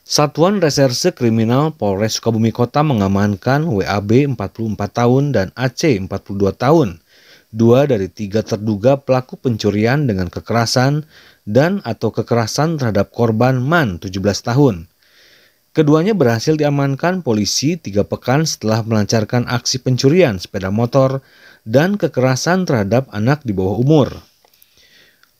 Satuan Reserse Kriminal Polres Sukabumi Kota mengamankan WAB 44 tahun dan AC 42 tahun. Dua dari tiga terduga pelaku pencurian dengan kekerasan dan atau kekerasan terhadap korban MAN 17 tahun. Keduanya berhasil diamankan polisi tiga pekan setelah melancarkan aksi pencurian sepeda motor dan kekerasan terhadap anak di bawah umur.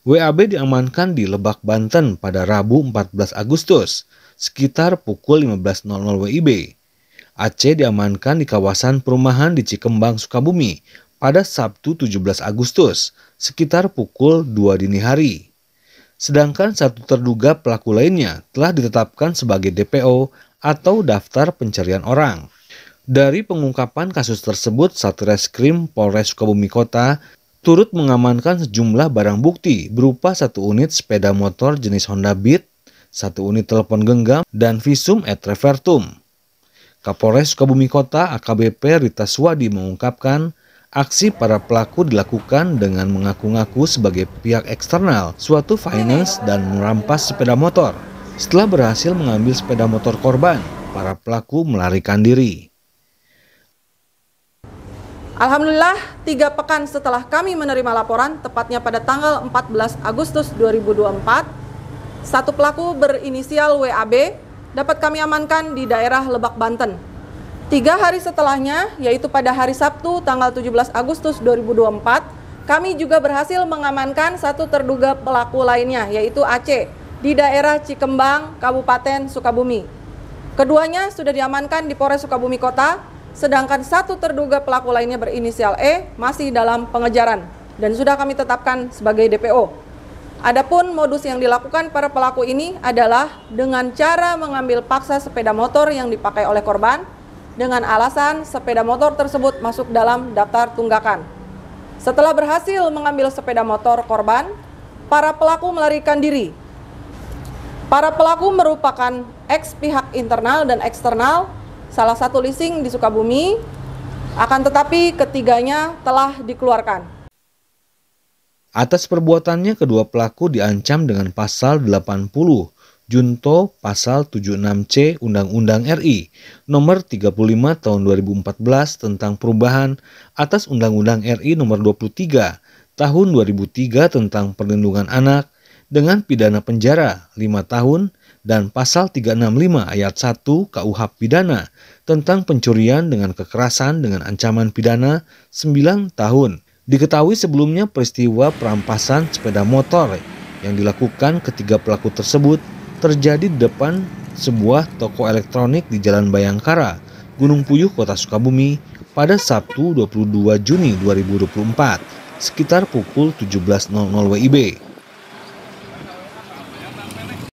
WAB diamankan di Lebak, Banten pada Rabu 14 Agustus sekitar pukul 15.00 WIB. AC diamankan di kawasan perumahan di Cikembang, Sukabumi pada Sabtu 17 Agustus sekitar pukul 2 dini hari. Sedangkan satu terduga pelaku lainnya telah ditetapkan sebagai DPO atau daftar pencarian orang. Dari pengungkapan kasus tersebut, Satreskrim Polres Sukabumi Kota turut mengamankan sejumlah barang bukti berupa satu unit sepeda motor jenis Honda Beat, satu unit telepon genggam, dan visum et revertum. Kapolres Sukabumi Kota AKBP Rita Swadi mengungkapkan aksi para pelaku dilakukan dengan mengaku-ngaku sebagai pihak eksternal suatu finance dan merampas sepeda motor. Setelah berhasil mengambil sepeda motor korban, para pelaku melarikan diri. Alhamdulillah, tiga pekan setelah kami menerima laporan, tepatnya pada tanggal 14 Agustus 2024, satu pelaku berinisial WAB dapat kami amankan di daerah Lebak, Banten. Tiga hari setelahnya, yaitu pada hari Sabtu tanggal 17 Agustus 2024, kami juga berhasil mengamankan satu terduga pelaku lainnya, yaitu AC, di daerah Cikembang, Kabupaten Sukabumi. Keduanya sudah diamankan di Polres Sukabumi Kota sedangkan satu terduga pelaku lainnya berinisial E masih dalam pengejaran dan sudah kami tetapkan sebagai DPO. Adapun modus yang dilakukan para pelaku ini adalah dengan cara mengambil paksa sepeda motor yang dipakai oleh korban dengan alasan sepeda motor tersebut masuk dalam daftar tunggakan. Setelah berhasil mengambil sepeda motor korban, para pelaku melarikan diri. Para pelaku merupakan ex pihak internal dan eksternal salah satu leasing di Sukabumi, akan tetapi ketiganya telah dikeluarkan. Atas perbuatannya kedua pelaku diancam dengan pasal 80 Junto pasal 76C Undang-Undang RI nomor 35 tahun 2014 tentang perubahan atas Undang-Undang RI nomor 23 tahun 2003 tentang perlindungan anak dengan pidana penjara 5 tahun dan pasal 365 ayat 1 KUH pidana tentang pencurian dengan kekerasan dengan ancaman pidana 9 tahun. Diketahui sebelumnya peristiwa perampasan sepeda motor yang dilakukan ketiga pelaku tersebut terjadi di depan sebuah toko elektronik di Jalan Bayangkara, Gunung Puyuh, Kota Sukabumi pada Sabtu 22 Juni 2024 sekitar pukul 17.00 WIB.